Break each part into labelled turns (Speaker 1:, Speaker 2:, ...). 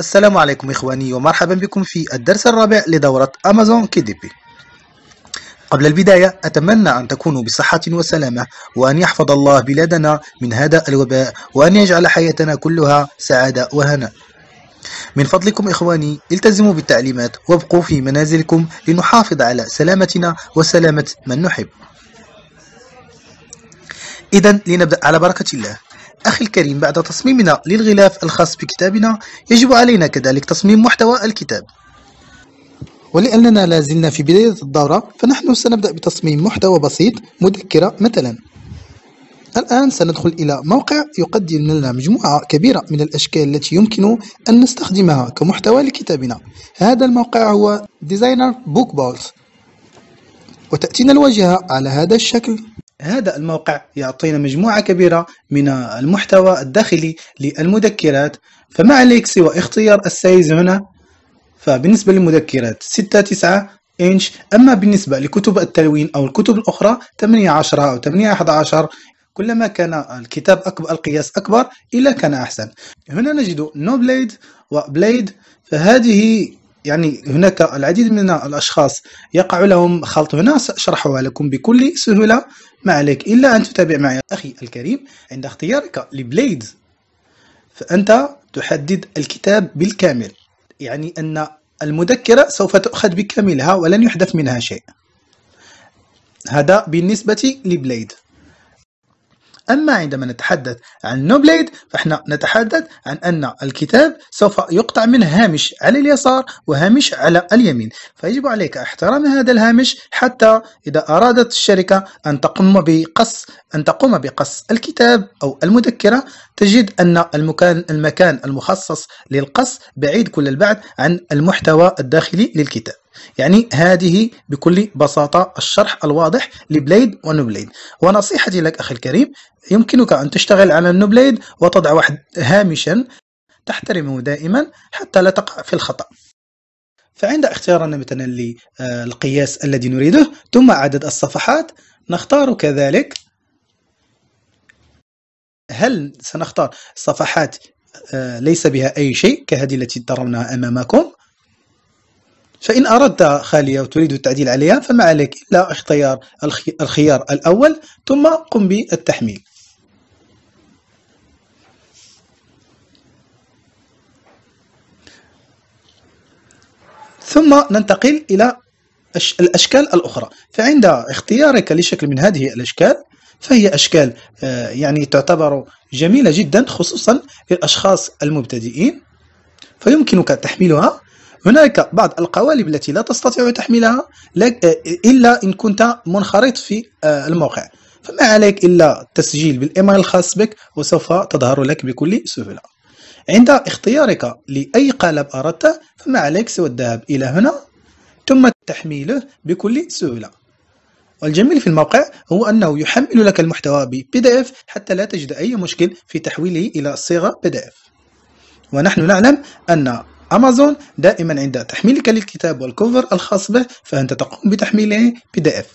Speaker 1: السلام عليكم إخواني ومرحبا بكم في الدرس الرابع لدورة أمازون كي دي بي قبل البداية أتمنى أن تكونوا بصحة وسلامة وأن يحفظ الله بلادنا من هذا الوباء وأن يجعل حياتنا كلها سعادة وهناء من فضلكم إخواني التزموا بالتعليمات وابقوا في منازلكم لنحافظ على سلامتنا وسلامة من نحب إذا لنبدأ على بركة الله أخي الكريم بعد تصميمنا للغلاف الخاص بكتابنا يجب علينا كذلك تصميم محتوى الكتاب ولأننا لازلنا في بداية الدورة فنحن سنبدأ بتصميم محتوى بسيط مذكرة مثلا الآن سندخل إلى موقع يقدم لنا مجموعة كبيرة من الأشكال التي يمكن أن نستخدمها كمحتوى لكتابنا هذا الموقع هو Designer Book Balls وتأتينا الواجهة على هذا الشكل هذا الموقع يعطينا مجموعة كبيرة من المحتوى الداخلي للمذكرات فما عليك سوى اختيار السايز هنا فبالنسبة للمذكرات 6 9 إنش أما بالنسبة لكتب التلوين أو الكتب الأخرى 8 10 أو 8 11 كلما كان الكتاب أكبر القياس أكبر إلا كان أحسن هنا نجد نو بليد وبليد فهذه يعني هناك العديد من الأشخاص يقع لهم خلط هنا سأشرحها لكم بكل سهولة ما عليك إلا أن تتابع معي أخي الكريم عند اختيارك لبليد فأنت تحدد الكتاب بالكامل يعني أن المذكرة سوف تؤخذ بكاملها ولن يحدث منها شيء هذا بالنسبة لبليد أما عندما نتحدث عن نوبليد فإحنا نتحدث عن أن الكتاب سوف يقطع من هامش على اليسار وهامش على اليمين فيجب عليك احترام هذا الهامش حتى إذا أرادت الشركة أن تقوم بقص أن تقوم بقص الكتاب أو المذكرة تجد أن المكان المكان المخصص للقص بعيد كل البعد عن المحتوى الداخلي للكتاب يعني هذه بكل بساطة الشرح الواضح لبليد ونبليد ونصيحتي لك أخي الكريم يمكنك أن تشتغل على النبليد وتضع واحد هامشا تحترمه دائما حتى لا تقع في الخطأ فعند اختيارنا مثلا للقياس الذي نريده ثم عدد الصفحات نختار كذلك هل سنختار صفحات آه، ليس بها أي شيء كهذه التي ضربناها أمامكم فإن أردت خالية وتريد التعديل عليها فما عليك إلا اختيار الخيار الأول ثم قم بالتحميل ثم ننتقل إلى الأشكال الأخرى فعند اختيارك لشكل من هذه الأشكال فهي أشكال آه، يعني تعتبر جميلة جدا خصوصا للأشخاص المبتدئين فيمكنك تحميلها هناك بعض القوالب التي لا تستطيع تحميلها إلا إن كنت منخرط في آه، الموقع فما عليك إلا التسجيل بالإيميل الخاص بك وسوف تظهر لك بكل سهولة عند اختيارك لأي قالب أردته فما عليك سوى الذهاب إلى هنا ثم تحميله بكل سهولة والجميل في الموقع هو أنه يحمل لك المحتوى ب PDF حتى لا تجد أي مشكل في تحويله إلى صيغة PDF ونحن نعلم أن أمازون دائما عند تحميلك للكتاب والكوفر الخاص به فأنت تقوم بتحميله بي دي اف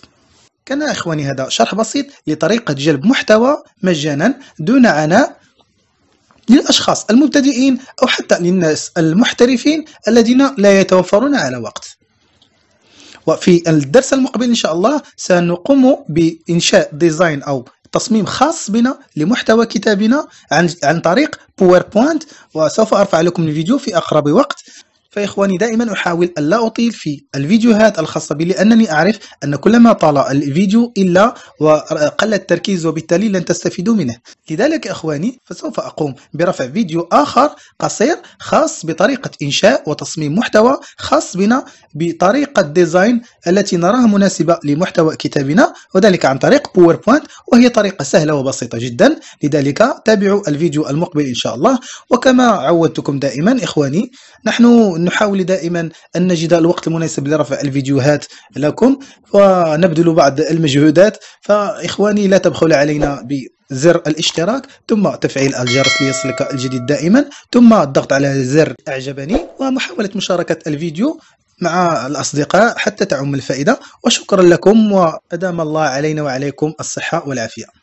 Speaker 1: كان إخواني هذا شرح بسيط لطريقة جلب محتوى مجانا دون عناء للأشخاص المبتدئين أو حتى للناس المحترفين الذين لا يتوفرون على وقت وفي الدرس المقبل إن شاء الله سنقوم بإنشاء ديزاين أو تصميم خاص بنا لمحتوى كتابنا عن عن طريق باوربوينت وسوف ارفع لكم الفيديو في اقرب وقت فإخواني دائما أحاول أن لا أطيل في الفيديوهات الخاصة بي لأنني أعرف أن كلما طال الفيديو إلا وقل التركيز وبالتالي لن تستفيدوا منه لذلك إخواني فسوف أقوم برفع فيديو آخر قصير خاص بطريقة إنشاء وتصميم محتوى خاص بنا بطريقة ديزاين التي نراها مناسبة لمحتوى كتابنا وذلك عن طريق باوربوينت وهي طريقة سهلة وبسيطة جدا لذلك تابعوا الفيديو المقبل إن شاء الله وكما عودتكم دائما إخواني نحن نحاول دائما أن نجد الوقت المناسب لرفع الفيديوهات لكم ونبذل بعض المجهودات فإخواني لا تبخلوا علينا ب زر الاشتراك ثم تفعيل الجرس ليصلك الجديد دائما ثم الضغط على زر اعجبني ومحاولة مشاركة الفيديو مع الأصدقاء حتى تعم الفائدة وشكرا لكم وأدام الله علينا وعليكم الصحة والعافية